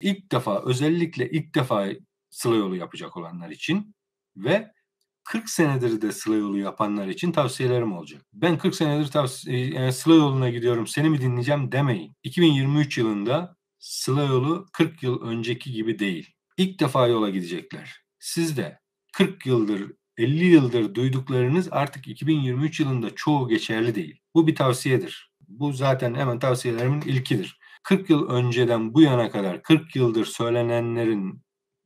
ilk defa özellikle ilk defa sıla yolu yapacak olanlar için ve 40 senedir de sıla yolu yapanlar için tavsiyelerim olacak. Ben 40 senedir tavsiye, yani sıla yoluna gidiyorum seni mi dinleyeceğim demeyin. 2023 yılında sıla yolu 40 yıl önceki gibi değil. İlk defa yola gidecekler. Siz de 40 yıldır 50 yıldır duyduklarınız artık 2023 yılında çoğu geçerli değil. Bu bir tavsiyedir. Bu zaten hemen tavsiyelerimin ilkidir. 40 yıl önceden bu yana kadar 40 yıldır söylenenlerin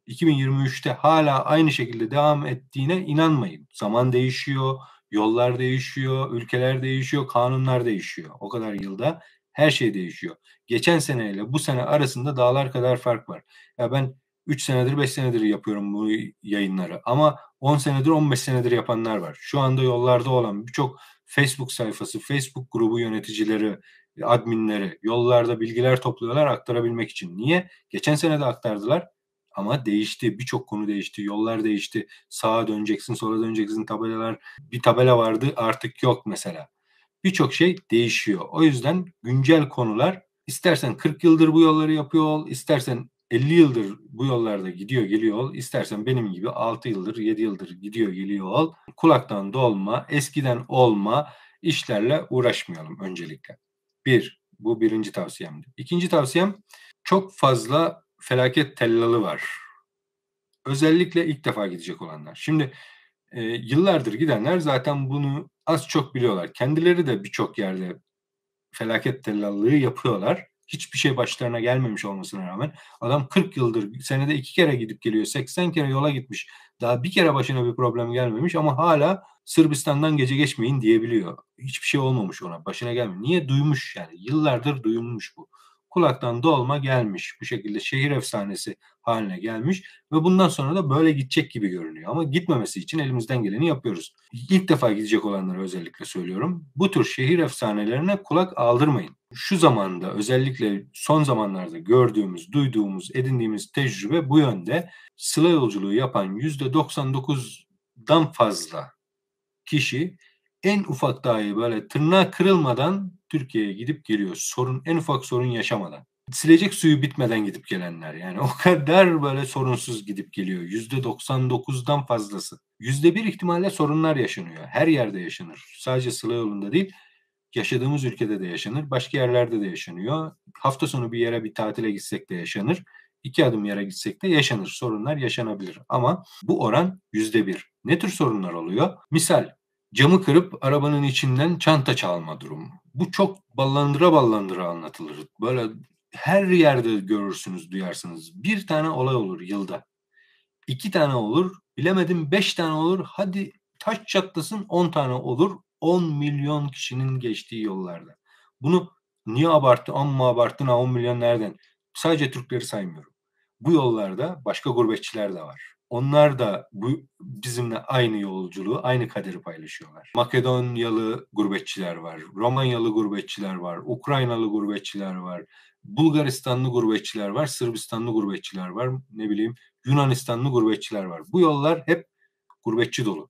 2023'te hala aynı şekilde devam ettiğine inanmayın. Zaman değişiyor, yollar değişiyor, ülkeler değişiyor, kanunlar değişiyor. O kadar yılda her şey değişiyor. Geçen seneyle bu sene arasında dağlar kadar fark var. Ya ben 3 senedir 5 senedir yapıyorum bu yayınları ama 10 senedir 15 senedir yapanlar var. Şu anda yollarda olan birçok Facebook sayfası, Facebook grubu yöneticileri, Adminlere yollarda bilgiler topluyorlar aktarabilmek için. Niye? Geçen sene de aktardılar ama değişti. Birçok konu değişti. Yollar değişti. Sağa döneceksin, sola döneceksin tabelalar. Bir tabela vardı artık yok mesela. Birçok şey değişiyor. O yüzden güncel konular istersen 40 yıldır bu yolları yapıyor ol, istersen 50 yıldır bu yollarda gidiyor geliyor ol. istersen benim gibi 6 yıldır 7 yıldır gidiyor geliyor ol. Kulaktan dolma, eskiden olma işlerle uğraşmayalım öncelikle. Bir, bu birinci tavsiyemdi. İkinci tavsiyem çok fazla felaket tellalı var. Özellikle ilk defa gidecek olanlar. Şimdi e, yıllardır gidenler zaten bunu az çok biliyorlar. Kendileri de birçok yerde felaket tellallığı yapıyorlar hiçbir şey başlarına gelmemiş olmasına rağmen adam 40 yıldır senede iki kere gidip geliyor. 80 kere yola gitmiş. Daha bir kere başına bir problem gelmemiş ama hala Sırbistan'dan gece geçmeyin diyebiliyor. Hiçbir şey olmamış ona. Başına gelmiyor. Niye? Duymuş yani. Yıllardır duymuş bu kulaktan dolma gelmiş. Bu şekilde şehir efsanesi haline gelmiş ve bundan sonra da böyle gidecek gibi görünüyor. Ama gitmemesi için elimizden geleni yapıyoruz. İlk defa gidecek olanlara özellikle söylüyorum. Bu tür şehir efsanelerine kulak aldırmayın. Şu zamanda özellikle son zamanlarda gördüğümüz, duyduğumuz, edindiğimiz tecrübe bu yönde. Sıla yolculuğu yapan %99'dan fazla kişi en ufak dahi böyle tırnağı kırılmadan Türkiye'ye gidip geliyor. Sorun en ufak sorun yaşamadan. Silecek suyu bitmeden gidip gelenler yani o kadar böyle sorunsuz gidip geliyor. Yüzde %99'dan fazlası. yüzde bir ihtimalle sorunlar yaşanıyor. Her yerde yaşanır. Sadece Sıla yolunda değil yaşadığımız ülkede de yaşanır. Başka yerlerde de yaşanıyor. Hafta sonu bir yere bir tatile gitsek de yaşanır. İki adım yere gitsek de yaşanır. Sorunlar yaşanabilir. Ama bu oran yüzde bir. Ne tür sorunlar oluyor? Misal camı kırıp arabanın içinden çanta çalma durumu. Bu çok ballandıra ballandıra anlatılır. Böyle her yerde görürsünüz, duyarsınız. Bir tane olay olur yılda. İki tane olur, bilemedim beş tane olur. Hadi taş çatlasın on tane olur. On milyon kişinin geçtiği yollarda. Bunu niye abarttı, amma abarttın, on milyon nereden? Sadece Türkleri saymıyorum. Bu yollarda başka gurbetçiler de var. Onlar da bu bizimle aynı yolculuğu, aynı kaderi paylaşıyorlar. Makedonyalı gurbetçiler var, Romanyalı gurbetçiler var, Ukraynalı gurbetçiler var, Bulgaristanlı gurbetçiler var, Sırbistanlı gurbetçiler var, ne bileyim Yunanistanlı gurbetçiler var. Bu yollar hep gurbetçi dolu.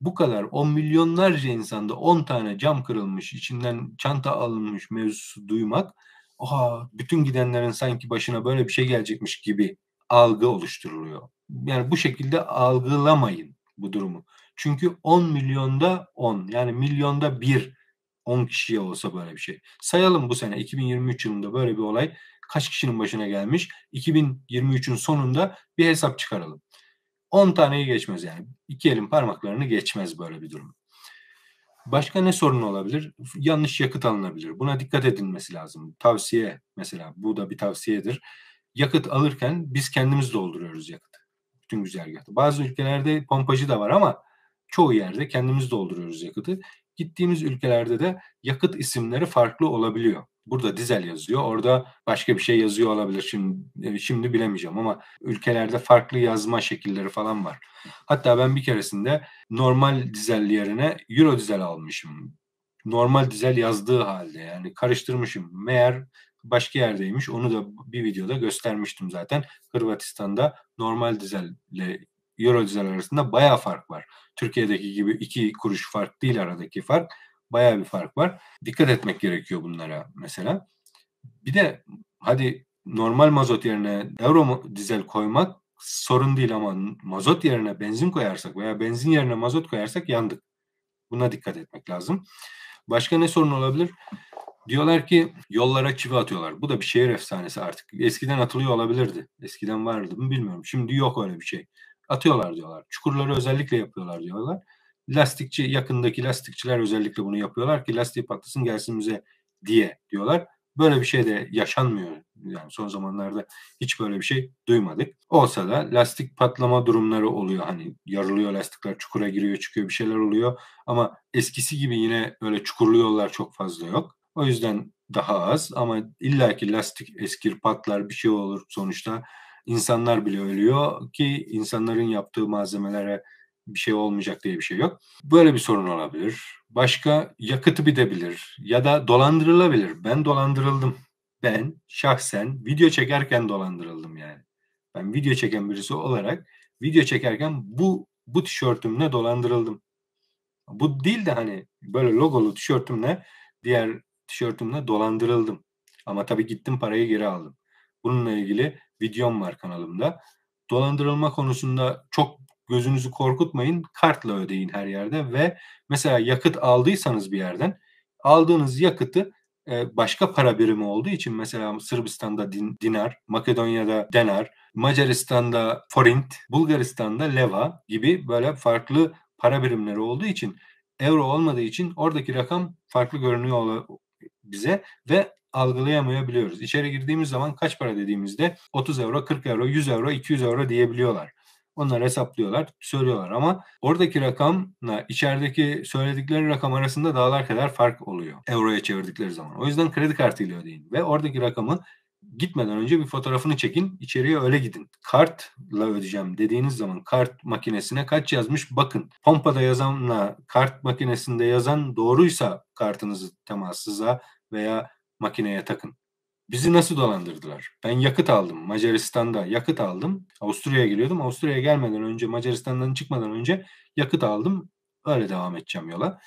Bu kadar on milyonlarca insanda on tane cam kırılmış, içinden çanta alınmış mevzusu duymak, oha bütün gidenlerin sanki başına böyle bir şey gelecekmiş gibi algı oluşturuluyor. Yani bu şekilde algılamayın bu durumu. Çünkü 10 milyonda 10 yani milyonda 1 10 kişiye olsa böyle bir şey. Sayalım bu sene 2023 yılında böyle bir olay kaç kişinin başına gelmiş? 2023'ün sonunda bir hesap çıkaralım. 10 taneyi geçmez yani. İki elin parmaklarını geçmez böyle bir durum. Başka ne sorun olabilir? Yanlış yakıt alınabilir. Buna dikkat edilmesi lazım. Tavsiye mesela bu da bir tavsiyedir yakıt alırken biz kendimiz dolduruyoruz yakıtı. Bütün güzergahta. Bazı ülkelerde pompacı da var ama çoğu yerde kendimiz dolduruyoruz yakıtı. Gittiğimiz ülkelerde de yakıt isimleri farklı olabiliyor. Burada dizel yazıyor, orada başka bir şey yazıyor olabilir. Şimdi, e, şimdi bilemeyeceğim ama ülkelerde farklı yazma şekilleri falan var. Hatta ben bir keresinde normal dizel yerine euro dizel almışım. Normal dizel yazdığı halde yani karıştırmışım. Meğer başka yerdeymiş. Onu da bir videoda göstermiştim zaten. Hırvatistan'da normal dizel ile euro dizel arasında bayağı fark var. Türkiye'deki gibi iki kuruş fark değil aradaki fark. Bayağı bir fark var. Dikkat etmek gerekiyor bunlara mesela. Bir de hadi normal mazot yerine euro dizel koymak sorun değil ama mazot yerine benzin koyarsak veya benzin yerine mazot koyarsak yandık. Buna dikkat etmek lazım. Başka ne sorun olabilir? Diyorlar ki yollara çivi atıyorlar. Bu da bir şehir efsanesi artık. Eskiden atılıyor olabilirdi. Eskiden vardı mı bilmiyorum. Şimdi yok öyle bir şey. Atıyorlar diyorlar. Çukurları özellikle yapıyorlar diyorlar. Lastikçi yakındaki lastikçiler özellikle bunu yapıyorlar ki lastiği patlasın gelsin bize diye diyorlar. Böyle bir şey de yaşanmıyor. Yani son zamanlarda hiç böyle bir şey duymadık. Olsa da lastik patlama durumları oluyor. Hani yarılıyor lastikler, çukura giriyor, çıkıyor bir şeyler oluyor. Ama eskisi gibi yine öyle çukurlu yollar çok fazla yok. O yüzden daha az ama illaki lastik eskir patlar bir şey olur sonuçta insanlar bile ölüyor ki insanların yaptığı malzemelere bir şey olmayacak diye bir şey yok. Böyle bir sorun olabilir. Başka yakıtı bidebilir ya da dolandırılabilir. Ben dolandırıldım. Ben şahsen video çekerken dolandırıldım yani. Ben video çeken birisi olarak video çekerken bu bu tişörtümle dolandırıldım. Bu değil de hani böyle logolu tişörtümle diğer tişörtümle dolandırıldım. Ama tabii gittim parayı geri aldım. Bununla ilgili videom var kanalımda. Dolandırılma konusunda çok gözünüzü korkutmayın. Kartla ödeyin her yerde ve mesela yakıt aldıysanız bir yerden aldığınız yakıtı e, başka para birimi olduğu için mesela Sırbistan'da din, dinar, Makedonya'da denar, Macaristan'da forint, Bulgaristan'da leva gibi böyle farklı para birimleri olduğu için euro olmadığı için oradaki rakam farklı görünüyor bize ve algılayamayabiliyoruz. İçeri girdiğimiz zaman kaç para dediğimizde 30 euro, 40 euro, 100 euro, 200 euro diyebiliyorlar. Onlar hesaplıyorlar, söylüyorlar ama oradaki rakamla içerideki söyledikleri rakam arasında dağlar kadar fark oluyor euroya çevirdikleri zaman. O yüzden kredi kartıyla ödeyin ve oradaki rakamı gitmeden önce bir fotoğrafını çekin içeriye öyle gidin. Kartla ödeyeceğim dediğiniz zaman kart makinesine kaç yazmış bakın. Pompada yazanla kart makinesinde yazan doğruysa kartınızı temassıza veya makineye takın. Bizi nasıl dolandırdılar? Ben yakıt aldım. Macaristan'da yakıt aldım. Avusturya'ya geliyordum. Avusturya'ya gelmeden önce Macaristan'dan çıkmadan önce yakıt aldım. Öyle devam edeceğim yola.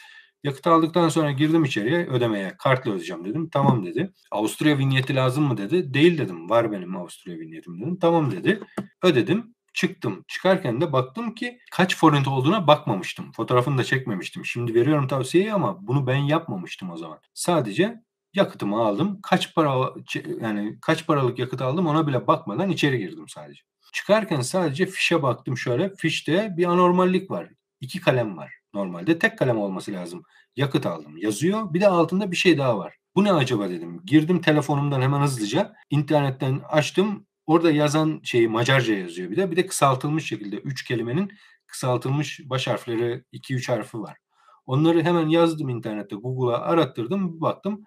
Yakıt aldıktan sonra girdim içeriye ödemeye. Kartla ödeyeceğim dedim. Tamam dedi. Avusturya vinyeti lazım mı dedi. Değil dedim. Var benim Avusturya vinyetim dedim. Tamam dedi. Ödedim. Çıktım. Çıkarken de baktım ki kaç forint olduğuna bakmamıştım. Fotoğrafını da çekmemiştim. Şimdi veriyorum tavsiyeyi ama bunu ben yapmamıştım o zaman. Sadece yakıtımı aldım. Kaç para yani kaç paralık yakıt aldım ona bile bakmadan içeri girdim sadece. Çıkarken sadece fişe baktım şöyle. Fişte bir anormallik var. İki kalem var. Normalde tek kalem olması lazım. Yakıt aldım yazıyor. Bir de altında bir şey daha var. Bu ne acaba dedim. Girdim telefonumdan hemen hızlıca. internetten açtım. Orada yazan şeyi Macarca yazıyor bir de. Bir de kısaltılmış şekilde 3 kelimenin kısaltılmış baş harfleri 2-3 harfi var. Onları hemen yazdım internette Google'a arattırdım baktım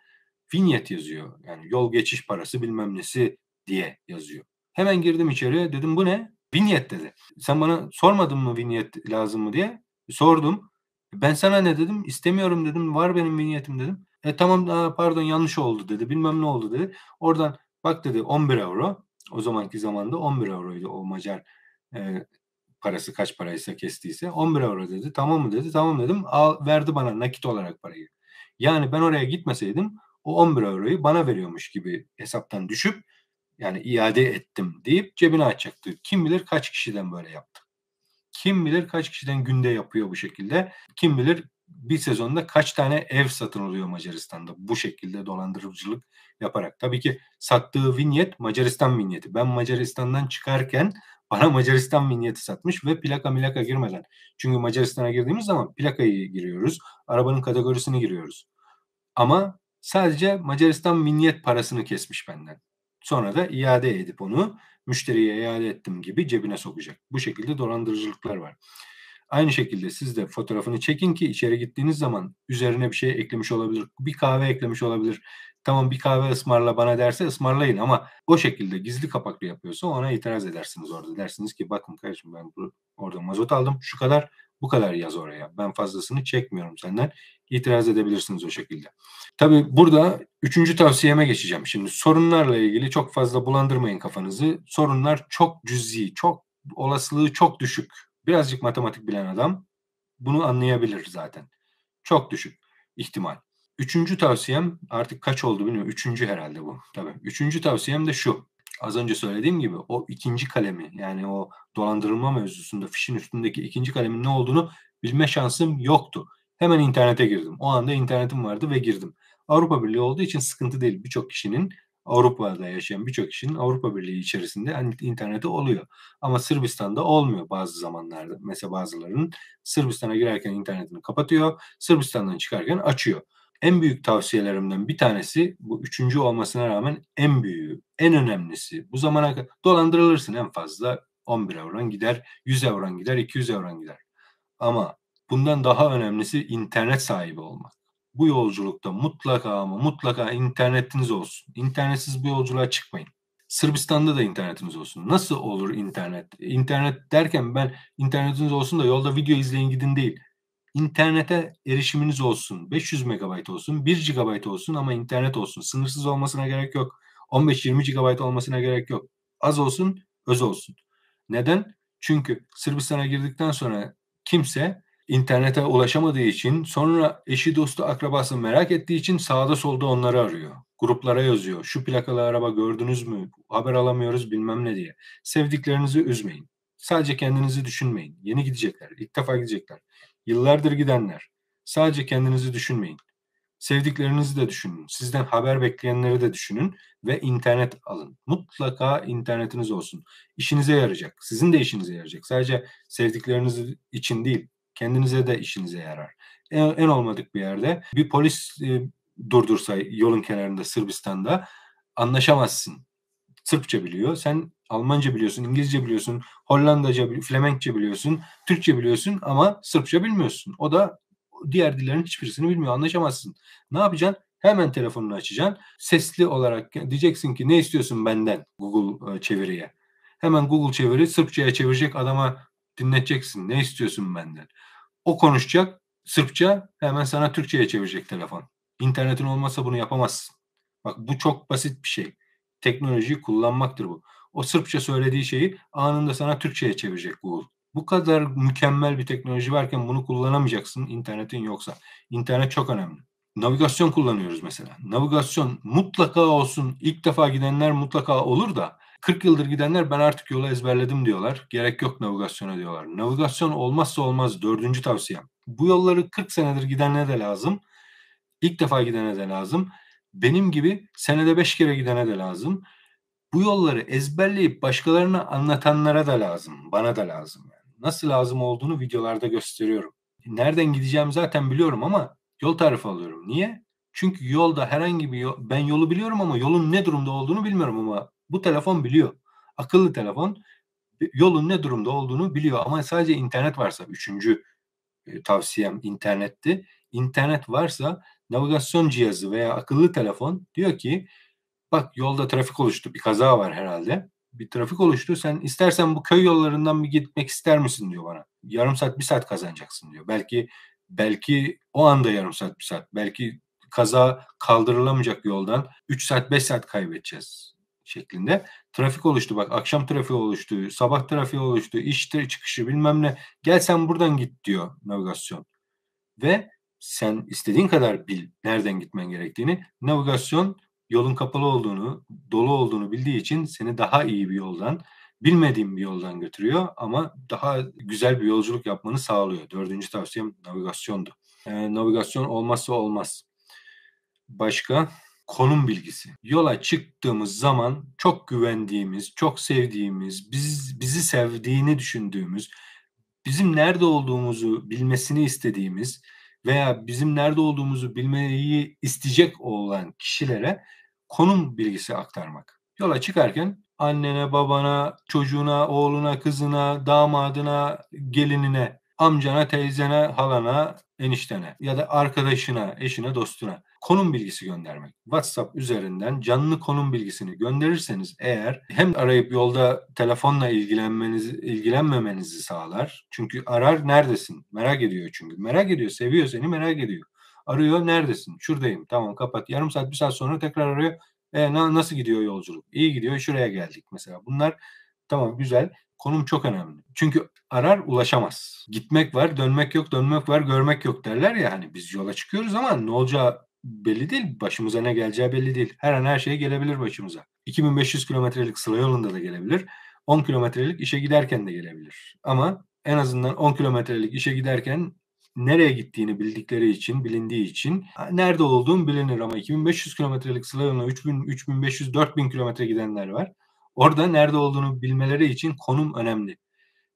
vinyet yazıyor. Yani yol geçiş parası bilmem nesi diye yazıyor. Hemen girdim içeriye dedim bu ne? Vinyet dedi. Sen bana sormadın mı vinyet lazım mı diye. Sordum. Ben sana ne dedim? İstemiyorum dedim. Var benim bir niyetim dedim. E tamam pardon yanlış oldu dedi. Bilmem ne oldu dedi. Oradan bak dedi 11 euro. O zamanki zamanda 11 euroydu o Macar e, parası kaç paraysa kestiyse 11 euro dedi. Tamam mı dedi? Tamam dedim. Al, verdi bana nakit olarak parayı. Yani ben oraya gitmeseydim o 11 euroyu bana veriyormuş gibi hesaptan düşüp yani iade ettim deyip cebine açacaktı. Kim bilir kaç kişiden böyle yaptı kim bilir kaç kişiden günde yapıyor bu şekilde. Kim bilir bir sezonda kaç tane ev satın alıyor Macaristan'da bu şekilde dolandırıcılık yaparak. Tabii ki sattığı vinyet Macaristan vinyeti. Ben Macaristan'dan çıkarken bana Macaristan vinyeti satmış ve plaka milaka girmeden. Çünkü Macaristan'a girdiğimiz zaman plakayı giriyoruz. Arabanın kategorisini giriyoruz. Ama sadece Macaristan vinyet parasını kesmiş benden. Sonra da iade edip onu müşteriye iade ettim gibi cebine sokacak. Bu şekilde dolandırıcılıklar var. Aynı şekilde siz de fotoğrafını çekin ki içeri gittiğiniz zaman üzerine bir şey eklemiş olabilir. Bir kahve eklemiş olabilir. Tamam bir kahve ısmarla bana derse ısmarlayın ama o şekilde gizli kapaklı yapıyorsa ona itiraz edersiniz orada. Dersiniz ki bakın kardeşim ben bu, orada mazot aldım şu kadar bu kadar yaz oraya. Ben fazlasını çekmiyorum senden. İtiraz edebilirsiniz o şekilde. Tabii burada üçüncü tavsiyeme geçeceğim. Şimdi sorunlarla ilgili çok fazla bulandırmayın kafanızı. Sorunlar çok cüzi, çok olasılığı çok düşük. Birazcık matematik bilen adam bunu anlayabilir zaten. Çok düşük ihtimal. Üçüncü tavsiyem artık kaç oldu bilmiyorum. Üçüncü herhalde bu. Tabii. Üçüncü tavsiyem de şu az önce söylediğim gibi o ikinci kalemi yani o dolandırılma mevzusunda fişin üstündeki ikinci kalemin ne olduğunu bilme şansım yoktu. Hemen internete girdim. O anda internetim vardı ve girdim. Avrupa Birliği olduğu için sıkıntı değil. Birçok kişinin Avrupa'da yaşayan birçok kişinin Avrupa Birliği içerisinde hani interneti oluyor. Ama Sırbistan'da olmuyor bazı zamanlarda. Mesela bazılarının Sırbistan'a girerken internetini kapatıyor, Sırbistan'dan çıkarken açıyor en büyük tavsiyelerimden bir tanesi bu üçüncü olmasına rağmen en büyüğü, en önemlisi. Bu zamana kadar dolandırılırsın en fazla 11 avron gider, 100 avron gider, 200 avron gider. Ama bundan daha önemlisi internet sahibi olmak. Bu yolculukta mutlaka ama mutlaka internetiniz olsun. İnternetsiz bu yolculuğa çıkmayın. Sırbistan'da da internetiniz olsun. Nasıl olur internet? İnternet derken ben internetiniz olsun da yolda video izleyin gidin değil internete erişiminiz olsun. 500 MB olsun, 1 GB olsun ama internet olsun. Sınırsız olmasına gerek yok. 15-20 GB olmasına gerek yok. Az olsun, öz olsun. Neden? Çünkü Sırbistan'a girdikten sonra kimse internete ulaşamadığı için sonra eşi dostu akrabası merak ettiği için sağda solda onları arıyor. Gruplara yazıyor. Şu plakalı araba gördünüz mü? Haber alamıyoruz bilmem ne diye. Sevdiklerinizi üzmeyin. Sadece kendinizi düşünmeyin. Yeni gidecekler. ilk defa gidecekler. Yıllardır gidenler. Sadece kendinizi düşünmeyin. Sevdiklerinizi de düşünün. Sizden haber bekleyenleri de düşünün ve internet alın. Mutlaka internetiniz olsun. İşinize yarayacak. Sizin de işinize yarayacak. Sadece sevdikleriniz için değil, kendinize de işinize yarar. En, en olmadık bir yerde bir polis e, durdursa yolun kenarında Sırbistan'da anlaşamazsın. Sırpça biliyor. Sen Almanca biliyorsun, İngilizce biliyorsun, Hollandaca, Flemenkçe biliyorsun, Türkçe biliyorsun ama Sırpça bilmiyorsun. O da diğer dillerin hiçbirisini bilmiyor. Anlaşamazsın. Ne yapacaksın? Hemen telefonunu açacaksın. Sesli olarak diyeceksin ki ne istiyorsun benden Google e, çeviriye. Hemen Google çeviri Sırpçaya çevirecek adama dinleteceksin. Ne istiyorsun benden? O konuşacak Sırpça hemen sana Türkçeye çevirecek telefon. İnternetin olmasa bunu yapamazsın. Bak bu çok basit bir şey teknolojiyi kullanmaktır bu. O Sırpça söylediği şeyi anında sana Türkçe'ye çevirecek Google. Bu kadar mükemmel bir teknoloji varken bunu kullanamayacaksın internetin yoksa. İnternet çok önemli. Navigasyon kullanıyoruz mesela. Navigasyon mutlaka olsun. İlk defa gidenler mutlaka olur da 40 yıldır gidenler ben artık yolu ezberledim diyorlar. Gerek yok navigasyona diyorlar. Navigasyon olmazsa olmaz dördüncü tavsiyem. Bu yolları 40 senedir gidene de lazım. İlk defa gidene de lazım. Benim gibi senede beş kere gidene de lazım. Bu yolları ezberleyip başkalarına anlatanlara da lazım. Bana da lazım. Yani. Nasıl lazım olduğunu videolarda gösteriyorum. Nereden gideceğim zaten biliyorum ama yol tarifi alıyorum. Niye? Çünkü yolda herhangi bir yol, ben yolu biliyorum ama yolun ne durumda olduğunu bilmiyorum ama bu telefon biliyor. Akıllı telefon e, yolun ne durumda olduğunu biliyor ama sadece internet varsa üçüncü e, tavsiyem internetti. İnternet varsa navigasyon cihazı veya akıllı telefon diyor ki bak yolda trafik oluştu bir kaza var herhalde bir trafik oluştu sen istersen bu köy yollarından bir gitmek ister misin diyor bana yarım saat bir saat kazanacaksın diyor belki belki o anda yarım saat bir saat belki kaza kaldırılamayacak yoldan 3 saat 5 saat kaybedeceğiz şeklinde. Trafik oluştu bak akşam trafiği oluştu, sabah trafiği oluştu, iş çıkışı bilmem ne. Gel sen buradan git diyor navigasyon. Ve sen istediğin kadar bil nereden gitmen gerektiğini. Navigasyon yolun kapalı olduğunu, dolu olduğunu bildiği için seni daha iyi bir yoldan, bilmediğin bir yoldan götürüyor ama daha güzel bir yolculuk yapmanı sağlıyor. Dördüncü tavsiyem navigasyondu. E, navigasyon olmazsa olmaz. Başka konum bilgisi. Yola çıktığımız zaman çok güvendiğimiz, çok sevdiğimiz, biz bizi sevdiğini düşündüğümüz, bizim nerede olduğumuzu bilmesini istediğimiz veya bizim nerede olduğumuzu bilmeyi isteyecek olan kişilere konum bilgisi aktarmak. Yola çıkarken annene, babana, çocuğuna, oğluna, kızına, damadına, gelinine, amcana, teyzene, halana, eniştene ya da arkadaşına, eşine, dostuna konum bilgisi göndermek. WhatsApp üzerinden canlı konum bilgisini gönderirseniz eğer hem arayıp yolda telefonla ilgilenmenizi ilgilenmemenizi sağlar. Çünkü arar neredesin? Merak ediyor çünkü. Merak ediyor, seviyor seni, merak ediyor. Arıyor neredesin? Şuradayım. Tamam kapat. Yarım saat, bir saat sonra tekrar arıyor. E, na, nasıl gidiyor yolculuk? İyi gidiyor. Şuraya geldik mesela. Bunlar tamam güzel. Konum çok önemli. Çünkü arar ulaşamaz. Gitmek var, dönmek yok, dönmek var, görmek yok derler ya hani biz yola çıkıyoruz ama ne olacağı belli değil. Başımıza ne geleceği belli değil. Her an her şey gelebilir başımıza. 2500 kilometrelik sıra yolunda da gelebilir. 10 kilometrelik işe giderken de gelebilir. Ama en azından 10 kilometrelik işe giderken nereye gittiğini bildikleri için, bilindiği için nerede olduğum bilinir ama 2500 kilometrelik sıra yoluna 3000, 3500, 4000 kilometre gidenler var. Orada nerede olduğunu bilmeleri için konum önemli.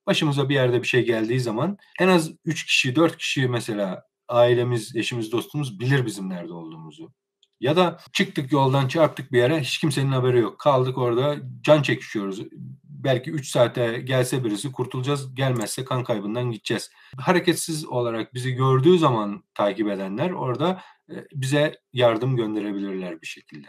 Başımıza bir yerde bir şey geldiği zaman en az 3 kişi, 4 kişi mesela ailemiz, eşimiz, dostumuz bilir bizim nerede olduğumuzu. Ya da çıktık yoldan çarptık bir yere hiç kimsenin haberi yok. Kaldık orada can çekişiyoruz. Belki 3 saate gelse birisi kurtulacağız. Gelmezse kan kaybından gideceğiz. Hareketsiz olarak bizi gördüğü zaman takip edenler orada e, bize yardım gönderebilirler bir şekilde.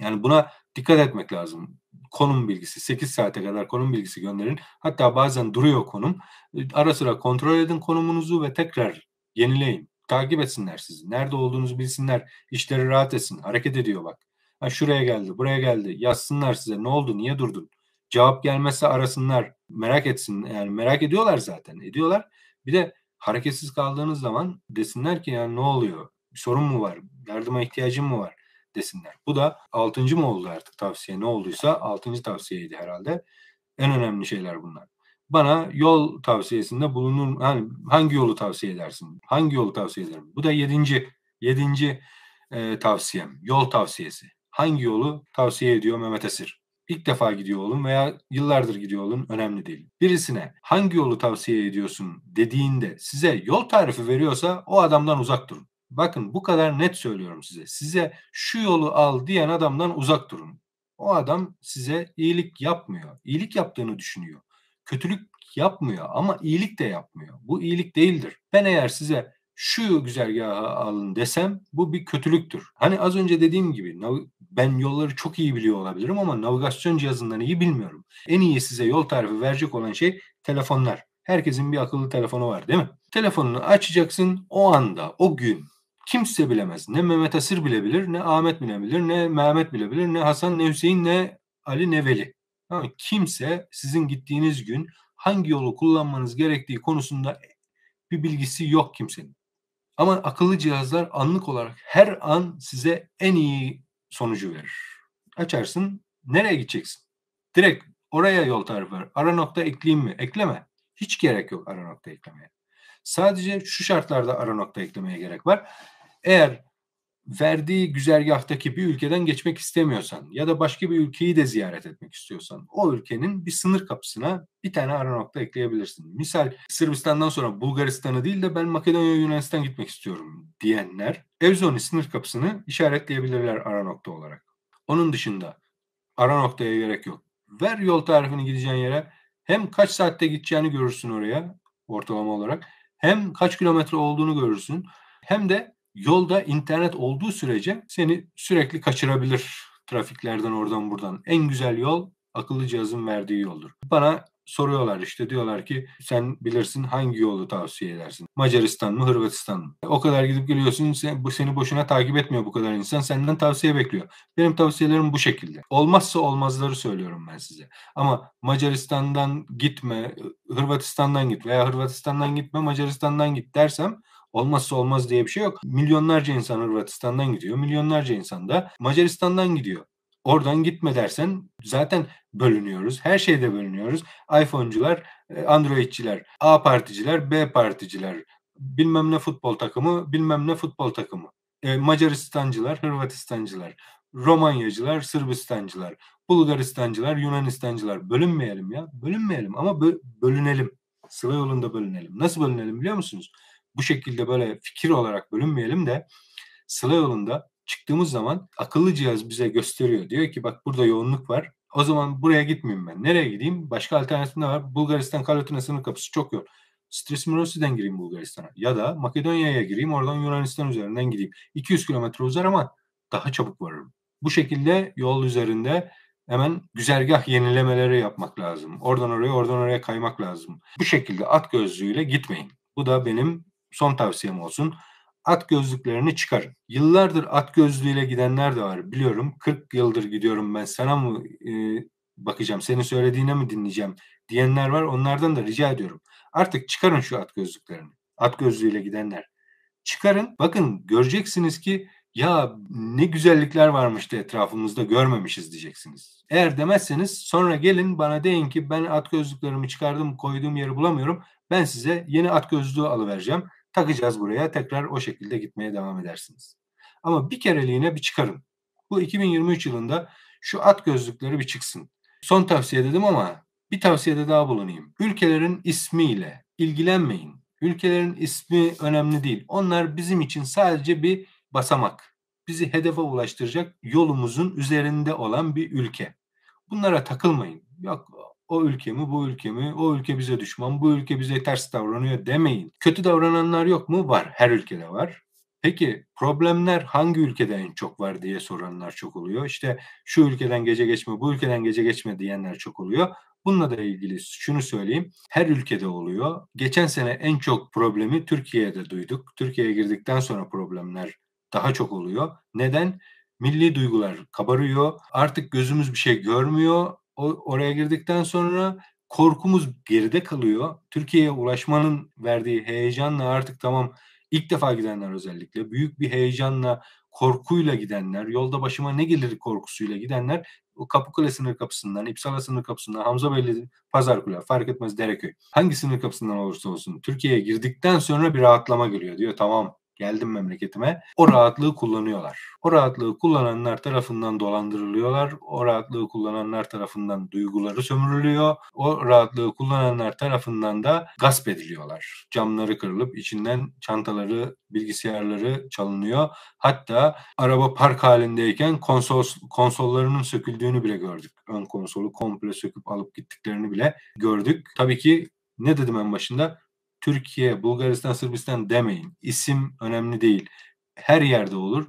Yani buna dikkat etmek lazım. Konum bilgisi 8 saate kadar konum bilgisi gönderin. Hatta bazen duruyor konum. E, ara sıra kontrol edin konumunuzu ve tekrar yenileyin takip etsinler sizi. Nerede olduğunuzu bilsinler. İşleri rahat etsin. Hareket ediyor bak. Ha şuraya geldi, buraya geldi. Yazsınlar size ne oldu, niye durdun? Cevap gelmezse arasınlar. Merak etsin. Yani merak ediyorlar zaten. Ediyorlar. Bir de hareketsiz kaldığınız zaman desinler ki yani ne oluyor? Bir sorun mu var? Yardıma ihtiyacın mı var? desinler. Bu da altıncı mı oldu artık tavsiye ne olduysa altıncı tavsiyeydi herhalde. En önemli şeyler bunlar bana yol tavsiyesinde bulunur hani hangi yolu tavsiye edersin? Hangi yolu tavsiye ederim? Bu da yedinci yedinci e, tavsiyem yol tavsiyesi. Hangi yolu tavsiye ediyor Mehmet Esir? İlk defa gidiyor olun veya yıllardır gidiyor olun önemli değil. Birisine hangi yolu tavsiye ediyorsun dediğinde size yol tarifi veriyorsa o adamdan uzak durun. Bakın bu kadar net söylüyorum size. Size şu yolu al diyen adamdan uzak durun. O adam size iyilik yapmıyor. İyilik yaptığını düşünüyor kötülük yapmıyor ama iyilik de yapmıyor. Bu iyilik değildir. Ben eğer size şu güzergahı alın desem bu bir kötülüktür. Hani az önce dediğim gibi ben yolları çok iyi biliyor olabilirim ama navigasyon cihazından iyi bilmiyorum. En iyi size yol tarifi verecek olan şey telefonlar. Herkesin bir akıllı telefonu var değil mi? Telefonunu açacaksın o anda, o gün. Kimse bilemez. Ne Mehmet Asır bilebilir, ne Ahmet bilebilir, ne Mehmet bilebilir, ne Hasan, ne Hüseyin, ne Ali, ne Veli. Kimse sizin gittiğiniz gün hangi yolu kullanmanız gerektiği konusunda bir bilgisi yok kimsenin. Ama akıllı cihazlar anlık olarak her an size en iyi sonucu verir. Açarsın, nereye gideceksin? Direkt oraya yol tarifi ver. Ara nokta ekleyeyim mi? Ekleme. Hiç gerek yok ara nokta eklemeye. Sadece şu şartlarda ara nokta eklemeye gerek var. Eğer verdiği güzergahtaki bir ülkeden geçmek istemiyorsan ya da başka bir ülkeyi de ziyaret etmek istiyorsan o ülkenin bir sınır kapısına bir tane ara nokta ekleyebilirsin. Misal Sırbistan'dan sonra Bulgaristan'ı değil de ben Makedonya Yunanistan gitmek istiyorum diyenler Evzoni sınır kapısını işaretleyebilirler ara nokta olarak. Onun dışında ara noktaya gerek yok. Ver yol tarifini gideceğin yere hem kaç saatte gideceğini görürsün oraya ortalama olarak hem kaç kilometre olduğunu görürsün hem de Yolda internet olduğu sürece seni sürekli kaçırabilir trafiklerden oradan buradan. En güzel yol akıllı cihazın verdiği yoldur. Bana soruyorlar işte diyorlar ki sen bilirsin hangi yolu tavsiye edersin? Macaristan mı Hırvatistan mı? O kadar gidip geliyorsun sen, bu seni boşuna takip etmiyor bu kadar insan senden tavsiye bekliyor. Benim tavsiyelerim bu şekilde. Olmazsa olmazları söylüyorum ben size. Ama Macaristan'dan gitme, Hırvatistan'dan git veya Hırvatistan'dan gitme Macaristan'dan git dersem olmazsa olmaz diye bir şey yok. Milyonlarca insan Hırvatistan'dan gidiyor. Milyonlarca insan da Macaristan'dan gidiyor. Oradan gitme dersen zaten bölünüyoruz. Her şeyde bölünüyoruz. iPhone'cular, e, Android'ciler, A particiler, B particiler, bilmem ne futbol takımı, bilmem ne futbol takımı. E, Macaristancılar, Hırvatistancılar, Romanyacılar, Sırbistancılar, Bulgaristancılar, Yunanistancılar. Bölünmeyelim ya. Bölünmeyelim ama bö- bölünelim. Sıla yolunda bölünelim. Nasıl bölünelim biliyor musunuz? bu şekilde böyle fikir olarak bölünmeyelim de sıla yolunda çıktığımız zaman akıllı cihaz bize gösteriyor. Diyor ki bak burada yoğunluk var. O zaman buraya gitmeyeyim ben. Nereye gideyim? Başka alternatif ne var? Bulgaristan Kalotina sınır kapısı çok yoğun. Stresmirosi'den gireyim Bulgaristan'a ya da Makedonya'ya gireyim oradan Yunanistan üzerinden gideyim. 200 kilometre uzar ama daha çabuk varırım. Bu şekilde yol üzerinde hemen güzergah yenilemeleri yapmak lazım. Oradan oraya oradan oraya kaymak lazım. Bu şekilde at gözlüğüyle gitmeyin. Bu da benim son tavsiyem olsun. At gözlüklerini çıkarın. Yıllardır at gözlüğüyle gidenler de var. Biliyorum 40 yıldır gidiyorum ben sana mı e, bakacağım, senin söylediğine mi dinleyeceğim diyenler var. Onlardan da rica ediyorum. Artık çıkarın şu at gözlüklerini. At gözlüğüyle gidenler. Çıkarın. Bakın göreceksiniz ki ya ne güzellikler varmıştı etrafımızda görmemişiz diyeceksiniz. Eğer demezseniz sonra gelin bana deyin ki ben at gözlüklerimi çıkardım koyduğum yeri bulamıyorum. Ben size yeni at gözlüğü alıvereceğim takacağız buraya tekrar o şekilde gitmeye devam edersiniz. Ama bir kereliğine bir çıkarın. Bu 2023 yılında şu at gözlükleri bir çıksın. Son tavsiye dedim ama bir tavsiyede daha bulunayım. Ülkelerin ismiyle ilgilenmeyin. Ülkelerin ismi önemli değil. Onlar bizim için sadece bir basamak. Bizi hedefe ulaştıracak yolumuzun üzerinde olan bir ülke. Bunlara takılmayın. Yok o ülke mi bu ülke mi o ülke bize düşman bu ülke bize ters davranıyor demeyin. Kötü davrananlar yok mu? Var. Her ülkede var. Peki problemler hangi ülkede en çok var diye soranlar çok oluyor. İşte şu ülkeden gece geçme, bu ülkeden gece geçme diyenler çok oluyor. Bununla da ilgili şunu söyleyeyim. Her ülkede oluyor. Geçen sene en çok problemi Türkiye'de duyduk. Türkiye'ye girdikten sonra problemler daha çok oluyor. Neden? Milli duygular kabarıyor. Artık gözümüz bir şey görmüyor o, oraya girdikten sonra korkumuz geride kalıyor. Türkiye'ye ulaşmanın verdiği heyecanla artık tamam ilk defa gidenler özellikle büyük bir heyecanla korkuyla gidenler, yolda başıma ne gelir korkusuyla gidenler o Kapıkule sınır kapısından, İpsala sınır kapısından, Hamza Pazar Pazarkule fark etmez Dereköy. Hangi sınır kapısından olursa olsun Türkiye'ye girdikten sonra bir rahatlama geliyor. Diyor tamam geldim memleketime. O rahatlığı kullanıyorlar. O rahatlığı kullananlar tarafından dolandırılıyorlar. O rahatlığı kullananlar tarafından duyguları sömürülüyor. O rahatlığı kullananlar tarafından da gasp ediliyorlar. Camları kırılıp içinden çantaları, bilgisayarları çalınıyor. Hatta araba park halindeyken konsol konsollarının söküldüğünü bile gördük. Ön konsolu komple söküp alıp gittiklerini bile gördük. Tabii ki ne dedim en başında? Türkiye, Bulgaristan, Sırbistan demeyin. İsim önemli değil. Her yerde olur.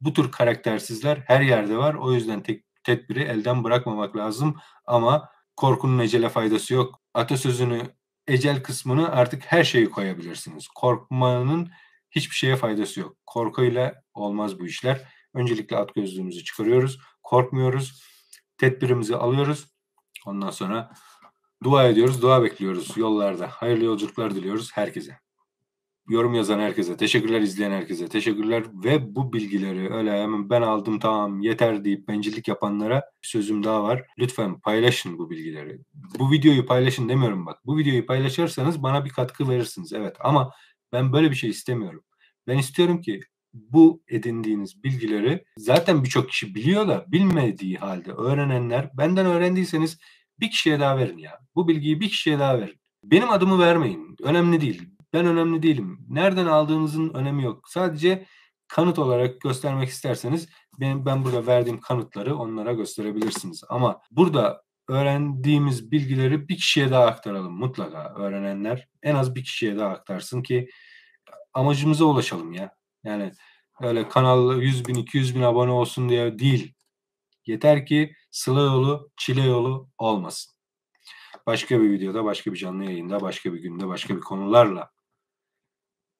Bu tür karaktersizler her yerde var. O yüzden tek, tedbiri elden bırakmamak lazım. Ama korkunun ecele faydası yok. Atasözünü ecel kısmını artık her şeyi koyabilirsiniz. Korkmanın hiçbir şeye faydası yok. Korkuyla olmaz bu işler. Öncelikle at gözlüğümüzü çıkarıyoruz. Korkmuyoruz. Tedbirimizi alıyoruz. Ondan sonra Dua ediyoruz, dua bekliyoruz yollarda. Hayırlı yolculuklar diliyoruz herkese. Yorum yazan herkese, teşekkürler izleyen herkese, teşekkürler. Ve bu bilgileri öyle hemen ben aldım tamam yeter deyip bencillik yapanlara bir sözüm daha var. Lütfen paylaşın bu bilgileri. Bu videoyu paylaşın demiyorum bak. Bu videoyu paylaşırsanız bana bir katkı verirsiniz evet ama ben böyle bir şey istemiyorum. Ben istiyorum ki bu edindiğiniz bilgileri zaten birçok kişi biliyor da bilmediği halde öğrenenler benden öğrendiyseniz bir kişiye daha verin ya. Bu bilgiyi bir kişiye daha verin. Benim adımı vermeyin. Önemli değil. Ben önemli değilim. Nereden aldığınızın önemi yok. Sadece kanıt olarak göstermek isterseniz benim ben burada verdiğim kanıtları onlara gösterebilirsiniz. Ama burada öğrendiğimiz bilgileri bir kişiye daha aktaralım mutlaka öğrenenler. En az bir kişiye daha aktarsın ki amacımıza ulaşalım ya. Yani öyle kanal 100 bin 200 bin abone olsun diye değil. Yeter ki Sıla yolu, çile yolu olmasın. Başka bir videoda, başka bir canlı yayında, başka bir günde, başka bir konularla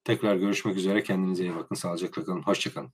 tekrar görüşmek üzere. Kendinize iyi bakın. Sağlıcakla kalın. Hoşçakalın.